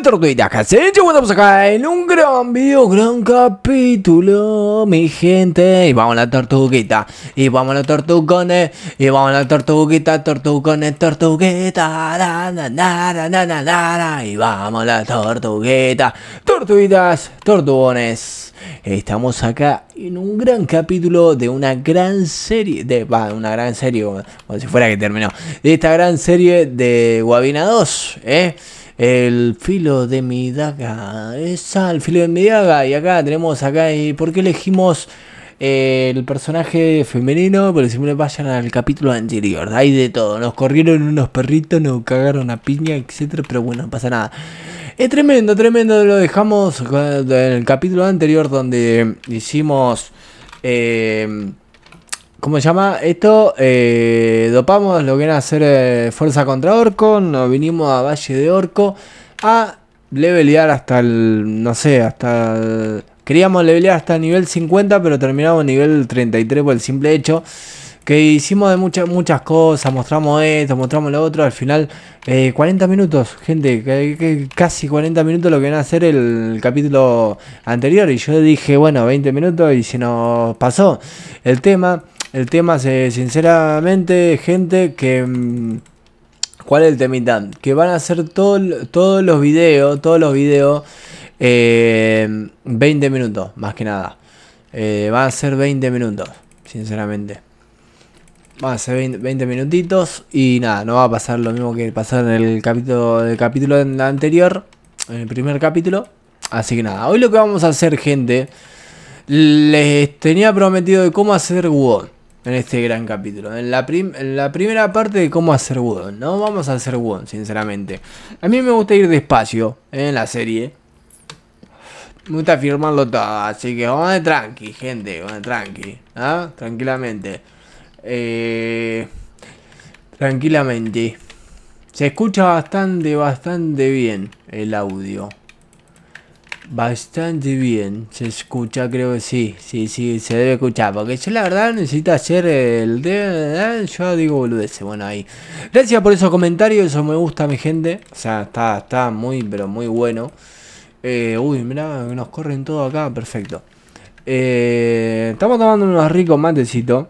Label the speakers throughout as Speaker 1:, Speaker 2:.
Speaker 1: de acá estamos acá en un gran video, gran capítulo, mi gente. Y vamos a la tortuguita, y vamos a la tortugones, y vamos a la tortuguita, tortugones, tortuguita, na, na, na, na, na, y vamos a la tortuguita, tortuguitas, tortugones. Estamos acá en un gran capítulo de una gran serie, de una gran serie, como, si fuera que terminó, de esta gran serie de Guabina 2, ¿eh? el filo de mi daga. Es al filo de mi daga. Y acá tenemos acá. ¿Y por qué elegimos eh, el personaje femenino? Porque si me vayan al capítulo anterior. Hay de todo. Nos corrieron unos perritos, nos cagaron a piña, etcétera. Pero bueno, no pasa nada. Es tremendo, tremendo. Lo dejamos en eh, el capítulo anterior donde hicimos. Eh, ¿Cómo se llama esto? Eh, dopamos lo que a hacer eh, fuerza contra orco. Nos vinimos a Valle de Orco a levelear hasta el. No sé, hasta. El, queríamos levelear hasta nivel 50, pero terminamos nivel 33 por el simple hecho. Que hicimos de muchas muchas cosas, mostramos esto, mostramos lo otro. Al final, 40 eh, minutos, gente, casi 40 minutos lo que van a hacer el capítulo anterior. Y yo dije, bueno, 20 minutos y se nos pasó el tema. El tema es, eh, sinceramente, gente, que... Mm, ¿Cuál es el temita? Que van a hacer todos los videos, todos los videos, 20 eh, minutos, más que nada. Eh, van a ser 20 minutos, sinceramente. Van a ser 20, minutitos y nada, no va a pasar lo mismo que pasó en el capítulo, el capítulo anterior, en el primer capítulo. Así que nada, hoy lo que vamos a hacer, gente, les tenía prometido de cómo hacer WOD en este gran capítulo. En la, en la primera parte de cómo hacer Wudon, ¿no? Vamos a hacer Wudon, sinceramente. A mí me gusta ir despacio ¿eh? en la serie. Me gusta firmarlo todo, así que vamos de tranqui, gente, vamos tranqui, ¿ah? Tranquilamente. Eh, tranquilamente. Se escucha bastante, bastante bien el audio. Bastante bien, se escucha, creo que sí, sí, sí, se debe escuchar, porque yo la verdad necesito hacer el de... Yo digo ese bueno ahí. Gracias por esos comentarios, eso me gusta mi gente, o sea, está, está muy, pero muy bueno. Eh, uy, mira nos corren todo acá, perfecto. Eh, estamos tomando unos ricos matecitos.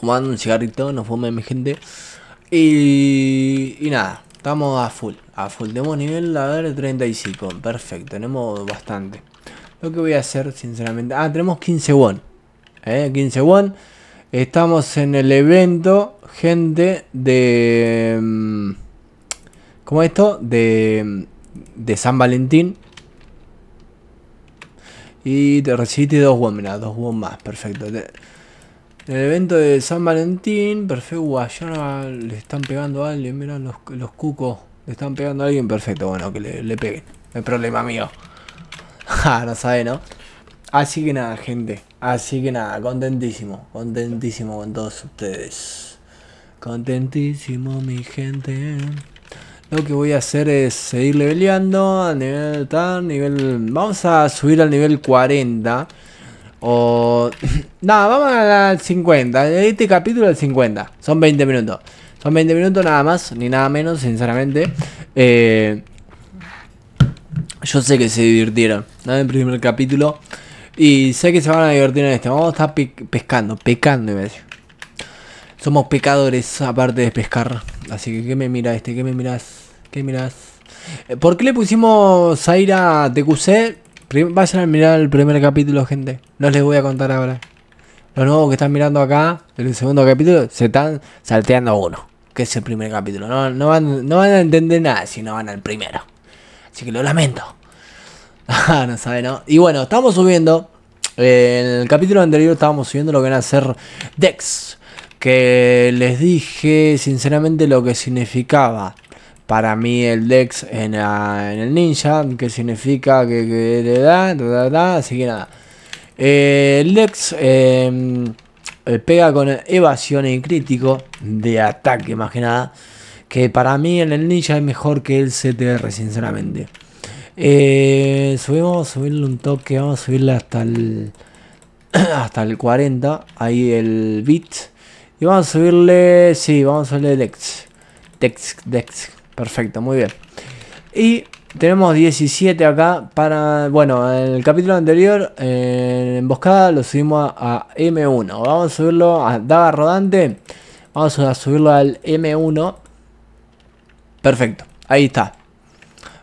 Speaker 1: Fumando un cigarrito, nos fumen mi gente. Y, y nada, Estamos a full, a full. Tenemos nivel, a ver, 35. Perfecto, tenemos bastante. Lo que voy a hacer, sinceramente... Ah, tenemos 15 won. 15 eh, won. Estamos en el evento, gente, de... Mm, ¿Cómo esto? Mm, de, San Valentín. Y te recibiste dos won, mira, dos won más. Perfecto. En el evento de San Valentín, perfecto, guayana, uh, le están pegando a alguien, mirá los, cucos, le están pegando a alguien, perfecto, bueno, que le, le peguen, no hay problema mío. Ja, ah, no sabe, ¿no? Así que nada, gente, así que nada, contentísimo, contentísimo con todos ustedes. Contentísimo, mi gente. Lo que voy a hacer es seguir leveleando a nivel tan nivel... Vamos a subir al nivel 40. O... Nada, vamos al 50. Este capítulo al 50. Son 20 minutos. Son 20 minutos nada más, ni nada menos, sinceramente. Eh, yo sé que se divirtieron, nada En el primer capítulo. Y sé que se van a divertir en este. Vamos a estar pescando, pecando, iba Somos pecadores, aparte de pescar. Así que, ¿qué me mira este? ¿Qué me miras? ¿Qué miras? Eh, ¿Por qué le pusimos Zaira TQC? Vayan a mirar el primer capítulo, gente. No les voy a contar ahora. lo nuevo que están mirando acá, el segundo capítulo, se están salteando uno. Que es el primer capítulo. No, van, a entender nada si no van al primero. Así que lo lamento. Ah, no sabe, ¿no? Y bueno, estamos subiendo. Eh, en el capítulo anterior estábamos subiendo lo que van a hacer Dex. Que les dije sinceramente lo que significaba para mí el Dex en, el Ninja, que significa que, le da, da, da, así que nada. Eh, el Dex em, eh, pega con evasión y crítico de ataque, más que nada. Que para mí en el Ninja es mejor que el CTR, sinceramente. Eh, subimos, subirle un toque, vamos a subirle hasta el, hasta el 40, ahí el beat Y vamos a subirle, sí, vamos a subirle Dex. Dex, Dex, Perfecto, muy bien. Y tenemos 17 acá para... Bueno, en el capítulo anterior, en emboscada, lo subimos a, M1. Vamos a subirlo a daga rodante. Vamos a subirlo al M1. Perfecto, ahí está.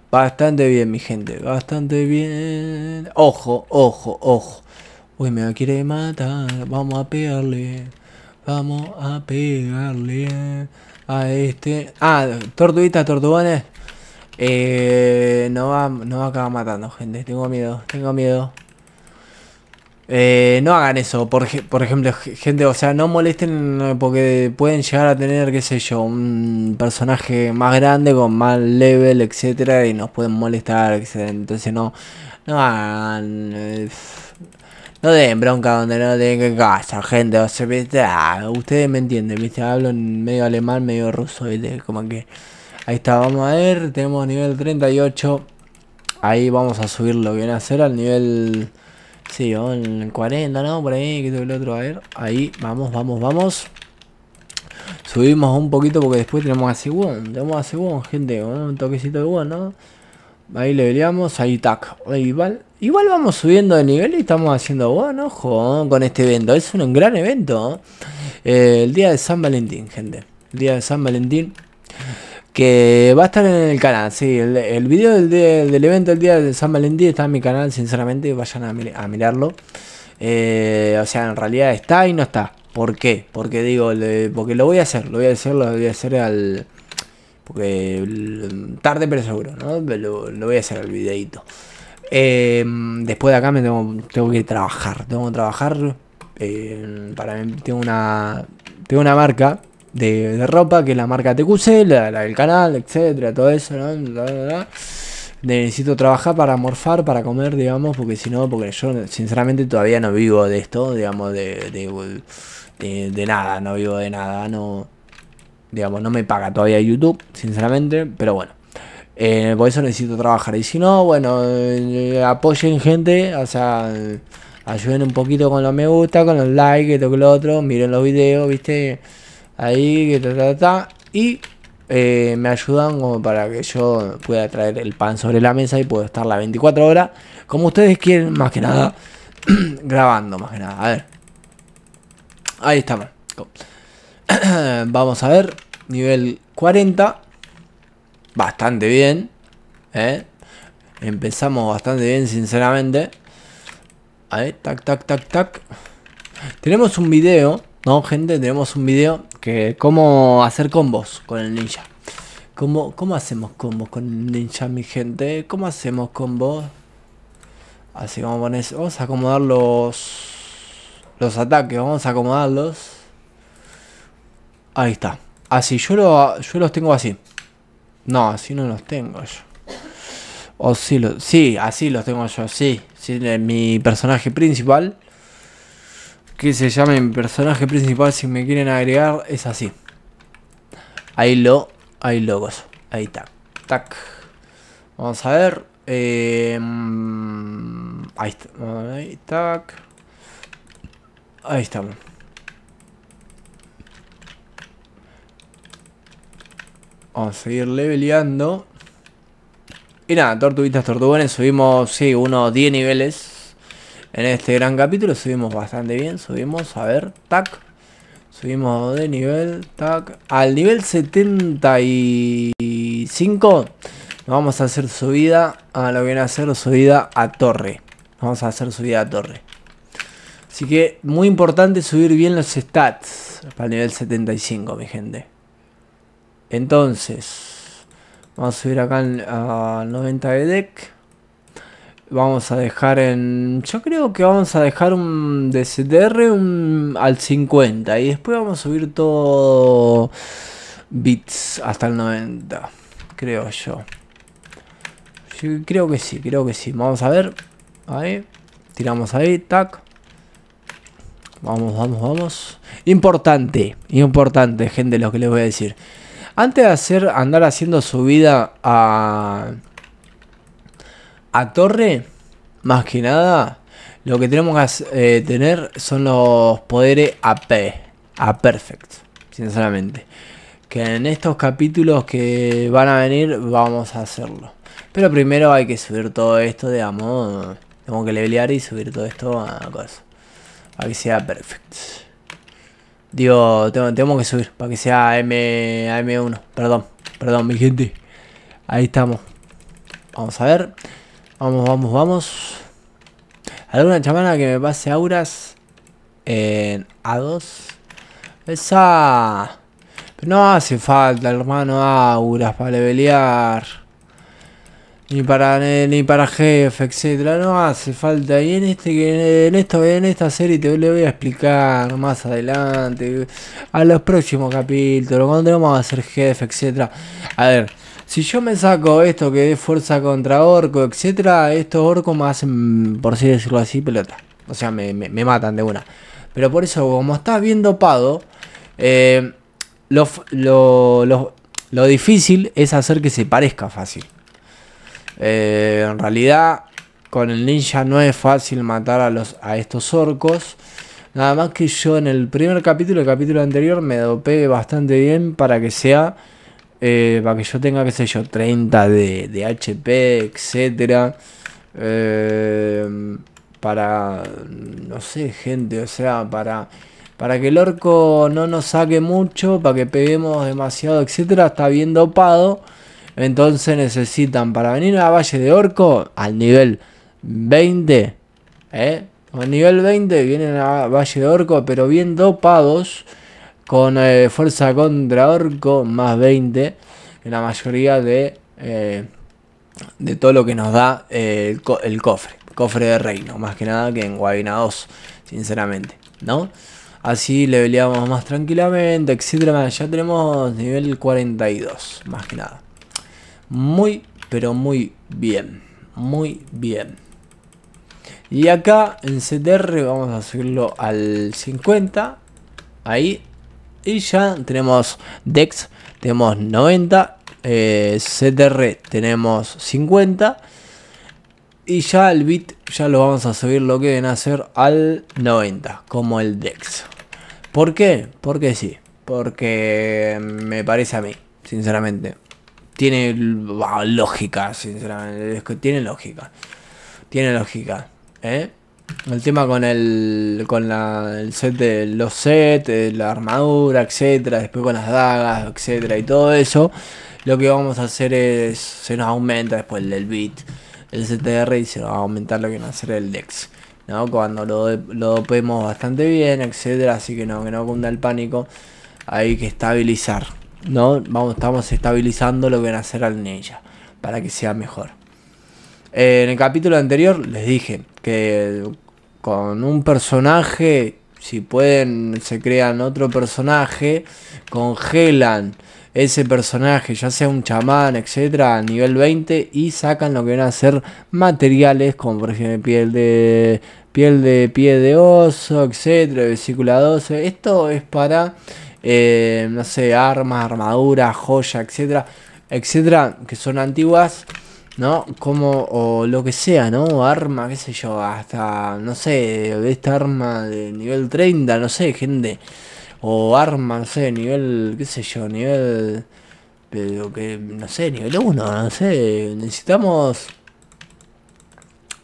Speaker 1: Bastante bien, mi gente. Bastante bien. Ojo, ojo, ojo. Uy, me quiere matar. Vamos a pegarle. Vamos a pegarle a este. Ah, tortuguita, tortugones. Eh, no va, no a acabar matando, gente. Tengo miedo, tengo miedo. Eh, no hagan eso, por, por, ejemplo, gente, o sea, no molesten porque pueden llegar a tener, qué sé yo, un personaje más grande, con más level, etcétera, y nos pueden molestar, Entonces no, no hagan... Eh, no den bronca donde no tienen que casa, gente. Ah, ustedes me entienden, ¿viste? Hablo en medio alemán, medio ruso, ¿viste? Como que... Ahí está, vamos a ver. Tenemos nivel 38. Ahí vamos a subir lo que viene a ser al nivel... Sí, 40, ¿no? Por ahí, que otro. A ver, ahí, vamos, vamos, vamos. Subimos un poquito porque después tenemos a según Tenemos a gente. Un toquecito de Seguón, ¿no? Ahí le veríamos, ahí tac. Igual, igual vamos subiendo de nivel y estamos haciendo bueno, ojo, con este evento. Es un gran evento. ¿eh? Eh, el día de San Valentín, gente. El día de San Valentín. Que va a estar en el canal, sí. El, video del, evento del día de San Valentín está en mi canal, sinceramente. Vayan a, mirarlo. Eh, o sea, en realidad está y no está. ¿Por qué? Porque digo, porque lo voy a hacer. Lo voy a hacer, lo voy a hacer al porque tarde pero seguro, ¿no? Lo, voy a hacer el videito. Eh, después de acá me tengo, tengo que trabajar. Tengo que trabajar. Eh, para tengo una. Tengo una marca de, ropa, que es la marca TQC, la, del canal, etcétera, todo eso, ¿no? necesito trabajar para morfar, para comer, digamos, porque si no, porque yo sinceramente todavía no vivo de esto, digamos, de nada, no vivo de nada, no Digamos, no me paga todavía YouTube, sinceramente, pero bueno. Eh, por eso necesito trabajar. Y si no, bueno, eh, apoyen gente, o sea, ayuden un poquito con los me gusta, con los likes, que que lo otro, miren los videos, viste, ahí, que ta, ta, ta. Y eh, me ayudan como para que yo pueda traer el pan sobre la mesa y puedo estar las 24 horas, como ustedes quieren, más que nada, grabando, más que nada. A ver. Ahí estamos. Vamos a ver. Nivel 40. Bastante bien. ¿eh? Empezamos bastante bien, sinceramente. Ahí, tac, tac, tac, tac. Tenemos un video, ¿no, gente? Tenemos un video que cómo hacer combos con el ninja. ¿Cómo, cómo hacemos combos con el ninja, mi gente? ¿Cómo hacemos combos? Así vamos a vamos a acomodar los, los ataques, vamos a acomodarlos. Ahí está. Así, yo, lo, yo los tengo así. No, así no los tengo yo. O sí, lo, sí, así los tengo yo, sí. Mi personaje principal. Que se llame mi personaje principal si me quieren agregar, es así. Ahí lo, ahí lo Ahí está. Tac. Vamos a ver. Em, ahí está. Ahí, está Ahí estamos. Vamos a seguir leveleando. Y nada, tortuguitas, tortugones, subimos, sí, unos 10 niveles. En este gran capítulo subimos bastante bien, subimos, a ver, tac. Subimos de nivel, tac. Al nivel 75 vamos a hacer subida a lo que viene a ser subida a torre. Vamos a hacer subida a torre. Así que muy importante subir bien los stats para el nivel 75, mi gente. Entonces, vamos a subir acá al 90 de deck. Vamos a dejar en... Yo creo que vamos a dejar un DCTR un, al 50. Y después vamos a subir todo bits hasta el 90. Creo yo. yo. Creo que sí, creo que sí. Vamos a ver. Ahí. Tiramos ahí. Tac. Vamos, vamos, vamos. Importante. Importante, gente, lo que les voy a decir. Antes de hacer andar haciendo subida a a torre, más que nada, lo que tenemos que eh, tener son los poderes AP, a perfect, sinceramente. Que en estos capítulos que van a venir vamos a hacerlo. Pero primero hay que subir todo esto, de digamos, tengo que levelear y subir todo esto a cosas. A que sea perfect. Digo, tengo, que subir para que sea M, 1 Perdón, perdón, mi gente. Ahí estamos. Vamos a ver. Vamos, vamos, vamos. ¿Alguna chamana que me pase auras en A2? Esa... no hace falta, hermano, auras para levelear. Ni para ni para jefe, etcétera. No hace falta. Y en este, en esto, en esta serie te le voy a explicar más adelante. A los próximos capítulos. Cuando vamos a hacer jefe, etcétera. A ver. Si yo me saco esto que es fuerza contra orco, etcétera, estos orcos me hacen, por así decirlo así, pelota. O sea, me, matan de una. Pero por eso, como estás bien dopado, eh, lo, difícil es hacer que se parezca fácil. Eh, en realidad, con el ninja no es fácil matar a, estos orcos. Nada más que yo en el primer capítulo, el capítulo anterior, me dopé bastante bien para que sea... Eh, para que yo tenga, qué sé yo, 30 de, HP, etcétera. Eh, para, no sé, gente, o sea, para, para que el orco no nos saque mucho, para que peguemos demasiado, etcétera, está bien dopado. Entonces necesitan para venir a Valle de Orco al nivel 20. ¿eh? Al nivel 20 vienen a Valle de Orco, pero bien dopados. Con eh, fuerza contra Orco más 20. En la mayoría de, eh, de todo lo que nos da eh, el, cofre. Cofre de reino, más que nada que en Guayna 2, sinceramente. ¿No? Así le peleamos más tranquilamente, etcétera. Ya tenemos nivel 42, más que nada. Muy, pero muy bien. Muy bien. Y acá en CTR vamos a subirlo al 50. Ahí. Y ya tenemos DEX, tenemos 90. Eh, CTR tenemos 50. Y ya el bit ya lo vamos a subir lo que deben hacer al 90, como el DEX. ¿Por qué? Porque sí. Porque me parece a mí, sinceramente tiene ah, lógica, sinceramente. tiene lógica. Tiene lógica. ¿eh? El tema con el con el set de los sets, eh, la armadura, etcétera, después con las dagas, etcétera y todo eso, lo que vamos a hacer es se nos aumenta después el bit, el CTR y se va a aumentar lo que va a hacer el dex, ¿no? Cuando lo, lo dopemos bastante bien, etcétera, así que no que no cunda el pánico, hay que estabilizar. ¿no? Vamos, estamos estabilizando lo que van a hacer al ninja para que sea mejor. Eh, en el capítulo anterior les dije que con un personaje, si pueden, se crean otro personaje, congelan ese personaje, ya sea un chamán, etcétera, a nivel 20 y sacan lo que van a ser materiales como por ejemplo piel de piel de pie de oso, etcétera, vesícula 12. Esto es para eh, no sé, armas, armaduras, joyas, etcétera, etcétera, que son antiguas, ¿no? Como, o lo que sea, ¿no? Arma, qué sé yo, hasta, no sé, de esta arma de nivel 30, no sé, gente. O arma, no sé, nivel, qué sé yo, nivel... Pero que, no sé, nivel 1, no sé, necesitamos...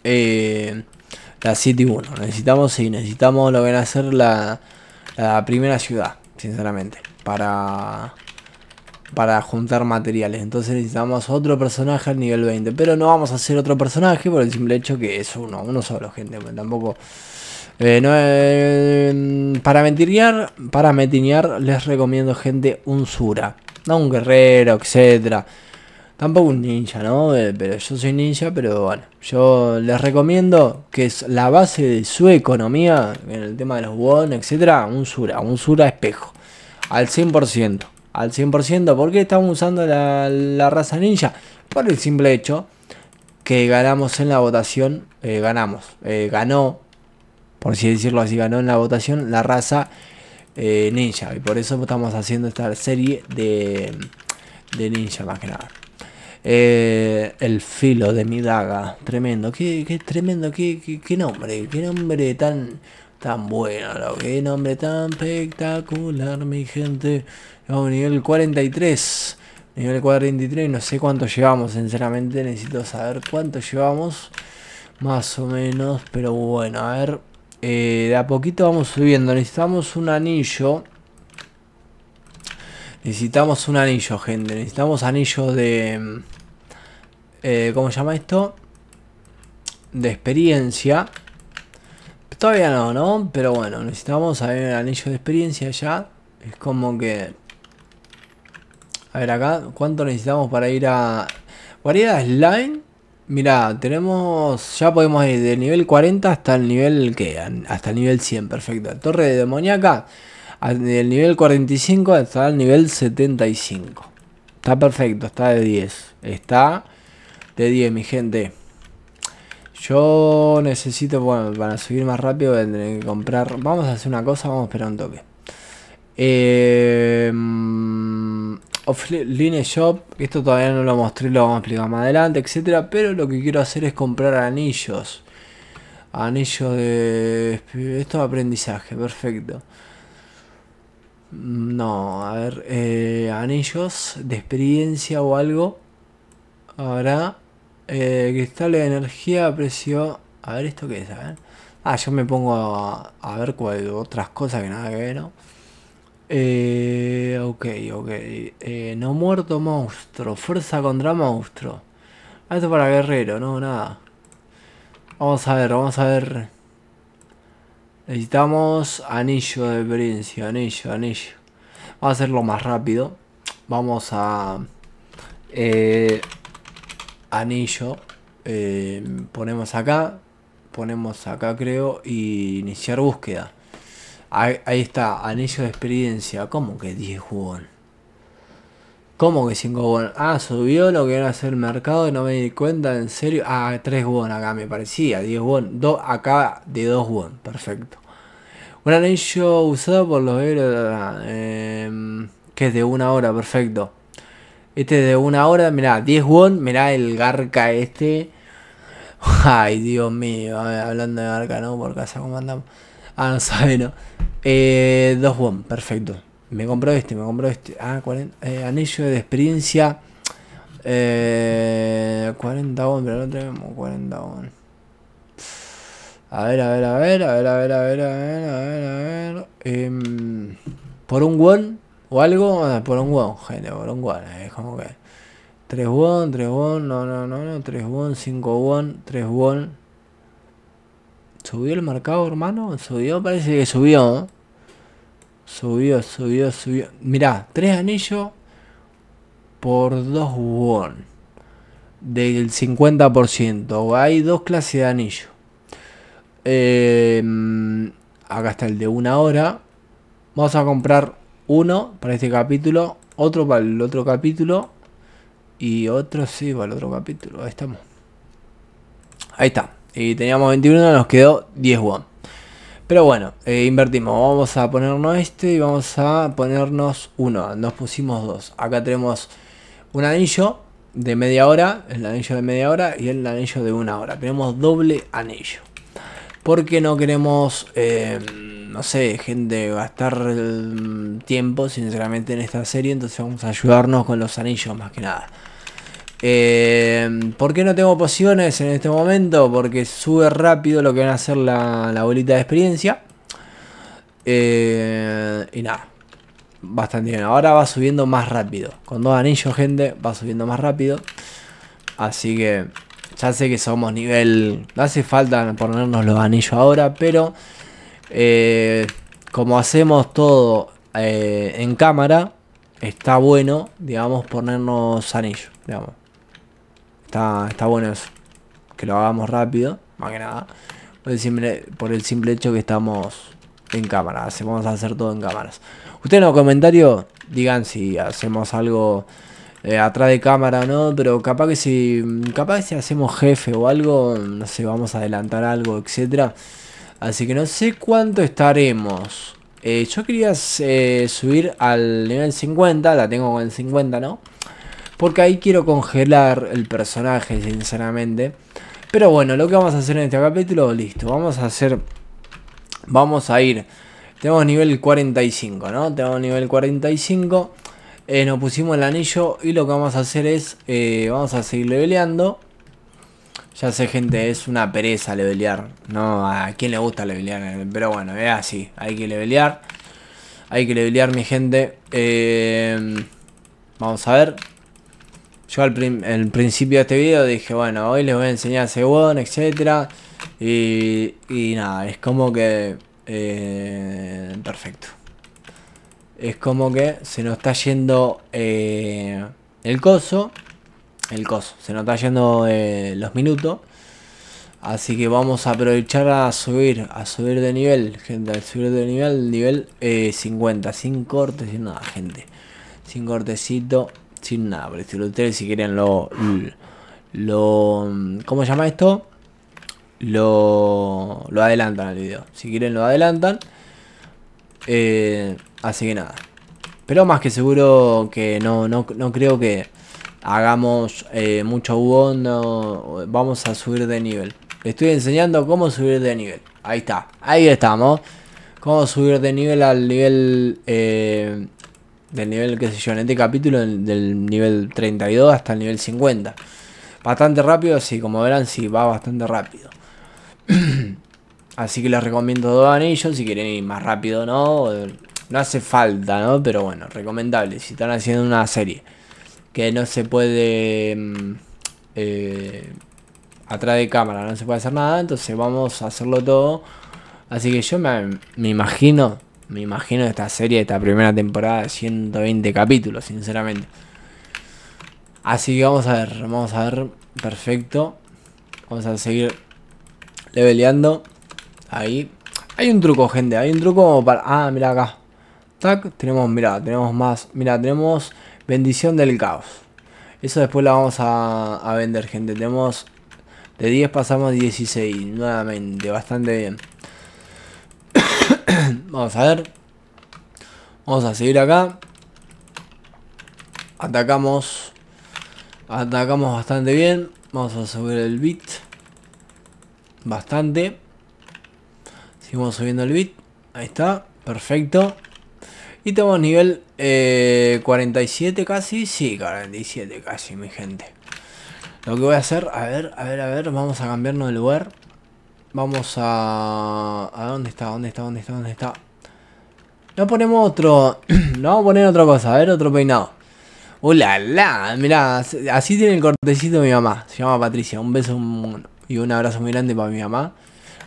Speaker 1: Eh, la City 1, necesitamos, sí, necesitamos lo que van a ser la, la primera ciudad sinceramente, para, para juntar materiales. Entonces necesitamos otro personaje al nivel 20, pero no vamos a hacer otro personaje por el simple hecho que es uno, uno solo, gente, tampoco... Eh, eh, para metinear, para metinear les recomiendo gente un Sura, no un guerrero, etcétera. Tampoco un ninja, ¿no? Eh, pero yo soy ninja, pero bueno. Yo les recomiendo que es la base de su economía, en el tema de los won, etcétera, un Sura, un Sura espejo. Al 100%. Al 100%. ¿Por qué estamos usando la, raza ninja? Por el simple hecho que ganamos en la votación. Eh, ganamos. Eh, ganó, por si decirlo así, ganó en la votación la raza ninja. Y por eso estamos haciendo esta serie de de ninja más que nada. Eh, el filo de mi daga. Tremendo. Qué, qué tremendo. Qué, qué, nombre. Qué nombre tan, tan bueno. Qué nombre tan espectacular, mi gente. Vamos, nivel 43. Nivel 43. No sé cuánto llevamos, sinceramente. Necesito saber cuánto llevamos. Más o menos. Pero bueno, a ver. Eh, de a poquito vamos subiendo. Necesitamos un anillo. Necesitamos un anillo, gente. Necesitamos anillo de... Eh, ¿cómo se llama esto? De experiencia. Todavía no, ¿no? Pero bueno, necesitamos a el anillo de experiencia ya. Es como que... A ver acá, ¿cuánto necesitamos para ir a... Variedad slime. mira tenemos... Ya podemos ir del nivel 40 hasta el nivel... que Hasta el nivel 100, perfecto. Torre de demoníaca. Del nivel 45 hasta el nivel 75. Está perfecto, está de 10. Está de 10, mi gente. Yo necesito, bueno, para subir más rápido voy que comprar... Vamos a hacer una cosa, vamos a esperar un toque. Eh, mm, offline shop, esto todavía no lo mostré, lo vamos a explicar más adelante, etcétera. Pero lo que quiero hacer es comprar anillos. Anillos de... Esto es aprendizaje, perfecto. Mm, no, a ver, eh, anillos de experiencia o algo. Ahora eh, de energía, precio... A ver, ¿esto que es? Ah, yo me pongo a, ver cuál, otras cosas que nada que ver, ¿no? Eh, ok, ok. Eh, no muerto monstruo. Fuerza contra monstruo. Ah, esto para guerrero, no, nada. Vamos a ver, vamos a ver. Necesitamos anillo de experiencia, anillo, anillo. Vamos a hacerlo más rápido. Vamos a... Eh, anillo eh, ponemos acá ponemos acá creo y iniciar búsqueda ahí, está anillo de experiencia como que 10 jugón como que 5 jugón ah subió lo que era hacer el mercado y no me di cuenta en serio ah 3 jugón acá me parecía 10 jugón acá de 2 jugón perfecto un anillo usado por los héroes eh, que es de una hora perfecto este de una hora, mirá, 10 won, mirá el garca este. Ay, Dios mío, hablando de garca, ¿no? Por casa, ¿cómo andamos? Ah, no sabe, ¿no? Eh, 2 won, perfecto. Me compró este, me compró este. Ah, 40, eh, anillo de experiencia. Eh, 40 won, pero no tenemos 40 won. A ver, a ver, a ver, a ver, a ver, a ver, a ver, a ver, a ver. Eh, por un won o algo ah, por un won, gente, por un won, Es como que 3 won, 3 won, no, no, no, no, 3 won, 5 won, 3 won. ¿Subió el mercado, hermano? ¿Subió? Parece que subió. Subió, subió, subió. Mirá, 3 anillos por 2 won. Del 50%. Hay dos clases de anillo. Em, acá está el de una hora. Vamos a comprar uno para este capítulo, otro para el otro capítulo y otro sí para el otro capítulo. Ahí estamos. Ahí está. Y teníamos 21, nos quedó 10 won. Pero bueno, eh, invertimos. Vamos a ponernos este y vamos a ponernos uno. Nos pusimos dos. Acá tenemos un anillo de media hora, el anillo de media hora y el anillo de una hora. Tenemos doble anillo. Porque no queremos... Eh, no sé, gente, gastar tiempo, sinceramente, en esta serie. Entonces vamos a ayudarnos con los anillos más que nada. Eh, ¿Por qué no tengo pociones en este momento? Porque sube rápido lo que van a hacer la, la bolita de experiencia. Eh, y nada, bastante bien. Ahora va subiendo más rápido. Con dos anillos, gente, va subiendo más rápido. Así que ya sé que somos nivel... No hace falta ponernos los anillos ahora, pero eh, como hacemos todo eh, en cámara, está bueno, digamos, ponernos anillo, digamos. Está, bueno eso. Que lo hagamos rápido, más que nada. Por el simple, hecho que estamos en cámara. Vamos a hacer todo en cámaras. Ustedes en los comentarios digan si hacemos algo eh, atrás de cámara o no. Pero capaz que si. Capaz si hacemos jefe o algo. No sé, vamos a adelantar algo, etcétera. Así que no sé cuánto estaremos. Eh, yo quería eh, subir al nivel 50, la tengo en 50, ¿no? Porque ahí quiero congelar el personaje, sinceramente. Pero bueno, lo que vamos a hacer en este capítulo, listo. Vamos a hacer... Vamos a ir... Tenemos nivel 45, ¿no? Tenemos nivel 45. Eh, nos pusimos el anillo y lo que vamos a hacer es... vamos a seguir leveleando. Ya sé, gente, es una pereza levelear. No, a quién le gusta levelear. Pero bueno, es así. Hay que levelear. Hay que levelear, mi gente. Eh, vamos a ver. Yo al principio de este video dije, bueno, hoy les voy a enseñar ese etcétera etc. Y, nada, es como que... Eh, perfecto. Es como que se nos está yendo eh, el coso el coso. Se nos está yendo eh, los minutos. Así que vamos a aprovechar a subir, a subir de nivel, gente, al subir de nivel, nivel 50, eh, sin cortes, sin nada, gente. Sin cortecito, sin nada, pero si ustedes si quieren lo, lo, ¿cómo se llama esto? Lo, lo adelantan al video, si quieren lo adelantan. Eh, así que nada, pero más que seguro que no, no, no creo que hagamos eh, mucho bono, vamos a subir de nivel. Le estoy enseñando cómo subir de nivel. Ahí está, ahí estamos. Cómo subir de nivel al nivel... Eh, del nivel, que sé yo, en este capítulo, del nivel 32 hasta el nivel 50. Bastante rápido, sí, como verán, sí, va bastante rápido. Así que les recomiendo dos anillos, si quieren ir más rápido, ¿no? No hace falta, ¿no? Pero bueno, recomendable, si están haciendo una serie que no se puede... Mm, eh, atrás de cámara, no se puede hacer nada, entonces vamos a hacerlo todo. Así que yo me, imagino, me imagino esta serie, esta primera temporada de 120 capítulos, sinceramente. Así que vamos a ver, vamos a ver, perfecto. Vamos a seguir leveleando. Ahí. Hay un truco, gente, hay un truco para... Ah, mira acá. Tac, tenemos, mira, tenemos más, mira, tenemos Bendición del caos. Eso después la vamos a, vender, gente. Tenemos de 10 pasamos 16. Nuevamente, bastante bien. vamos a ver. Vamos a seguir acá. Atacamos. Atacamos bastante bien. Vamos a subir el bit. Bastante. Seguimos subiendo el bit. Ahí está. Perfecto. Y tenemos nivel 47 eh, casi. Sí, 47 casi, mi gente. Lo que voy a hacer, a ver, a ver, a ver, vamos a cambiarnos de lugar. Vamos a... ¿A dónde está? ¿Dónde está? ¿Dónde está? ¿Dónde está? No ponemos otro... no vamos a poner otra cosa, a ver, otro peinado. Hola, la, mirá, así tiene el cortecito mi mamá. Se llama Patricia. Un beso y un abrazo muy grande para mi mamá.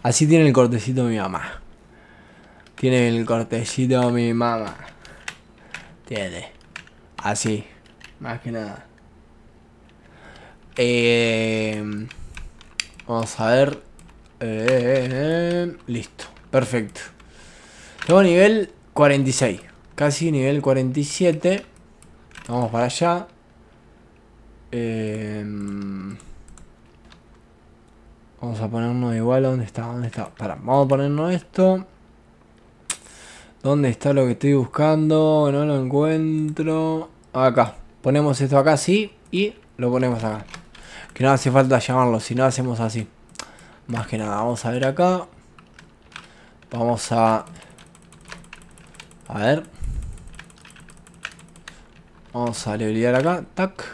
Speaker 1: Así tiene el cortecito mi mamá. Tiene el cortecito mi mamá. Tiene. Así. Más que nada. Em, vamos a ver. Em, listo. Perfecto. Tengo nivel 46. Casi nivel 47. Vamos para allá. Em, vamos a ponernos igual. ¿Dónde está? donde está? Para, vamos a ponernos esto. ¿Dónde está lo que estoy buscando? No lo encuentro. Acá. Ponemos esto acá sí, y lo ponemos acá. Que no hace falta llamarlo, si no hacemos así. Más que nada, vamos a ver acá. Vamos a... A ver. Vamos a levelear acá. Tac.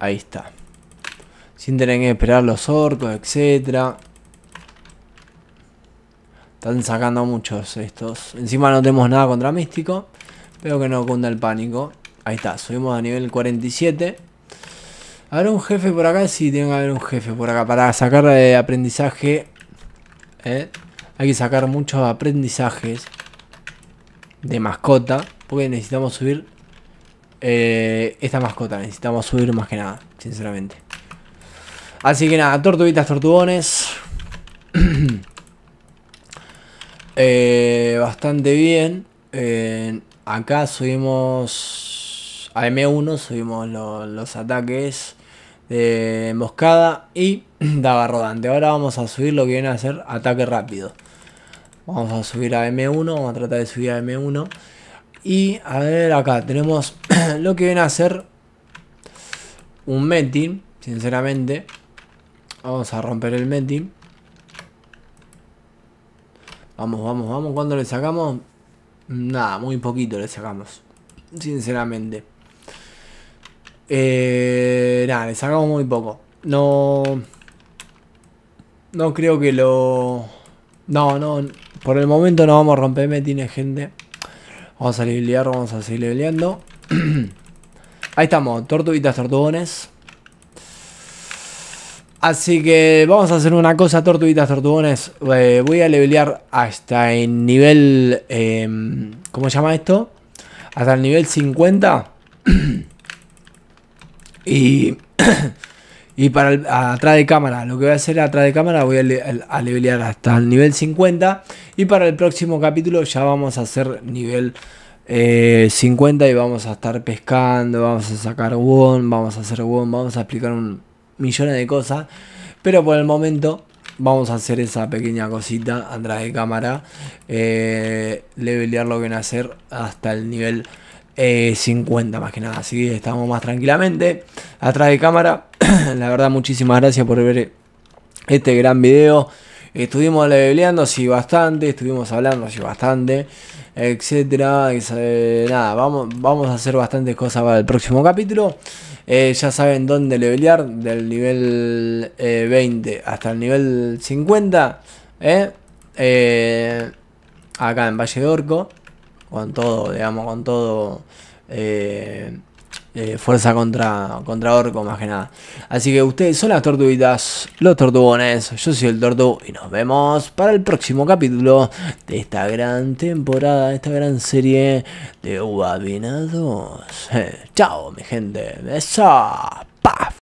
Speaker 1: Ahí está. Sin tener que esperar los orcos, etcétera. Están sacando muchos estos. Encima no tenemos nada contra místico. Pero que no cunda el pánico. Ahí está, subimos a nivel 47. ¿Habrá un jefe por acá? Sí, tiene que haber un jefe por acá. Para sacar eh, aprendizaje. Eh, hay que sacar muchos aprendizajes de mascota. Porque necesitamos subir eh, esta mascota. Necesitamos subir más que nada, sinceramente. Así que nada, tortuguitas, tortugones. Eh, bastante bien. Eh, acá subimos a M1, subimos los ataques de emboscada y daba rodante. Ahora vamos a subir lo que viene a ser ataque rápido. Vamos a subir a M1, vamos a tratar de subir a M1. Y a ver acá, tenemos lo que viene a ser un metin, sinceramente. Vamos a romper el metin. Vamos, vamos, vamos. ¿Cuándo le sacamos? Nada, muy poquito le sacamos. Sinceramente. Eh, nada, le sacamos muy poco. No... No creo que lo... No, no. Por el momento no vamos a romperme, tiene gente. Vamos a liar, vamos a seguir leveleando. Ahí estamos, tortuguitas, tortugones. Así que vamos a hacer una cosa, tortuguitas, tortugones. Eh, voy a levelear hasta el nivel... Em, ¿Cómo se llama esto? Hasta el nivel 50. y... y para atrás de cámara, lo que voy a hacer atrás de cámara, voy a, levelear hasta el nivel 50. Y para el próximo capítulo ya vamos a hacer nivel... 50 eh, y vamos a estar pescando, vamos a sacar Won. vamos a hacer Won. vamos a explicar un, millones de cosas. Pero por el momento vamos a hacer esa pequeña cosita atrás de cámara. Eh, lo que hacer hasta el nivel 50 eh, más que nada. Así que estamos más tranquilamente atrás de cámara. la verdad muchísimas gracias por ver este gran video. Estuvimos leveleando así bastante, estuvimos hablando así bastante, etcétera. Eh, nada, vamos, vamos a hacer bastantes cosas para el próximo capítulo. Eh, ya saben dónde levelear, del nivel 20 eh, hasta el nivel 50. Eh, acá en Valle de Orco, con todo, digamos, con todo eh, fuerza contra, contra Orco más que nada. Así que ustedes son las tortuguitas, los tortugones, yo soy el tortu y nos vemos para el próximo capítulo de esta gran temporada, esta gran serie de Ubabina chao mi gente, besos, paf.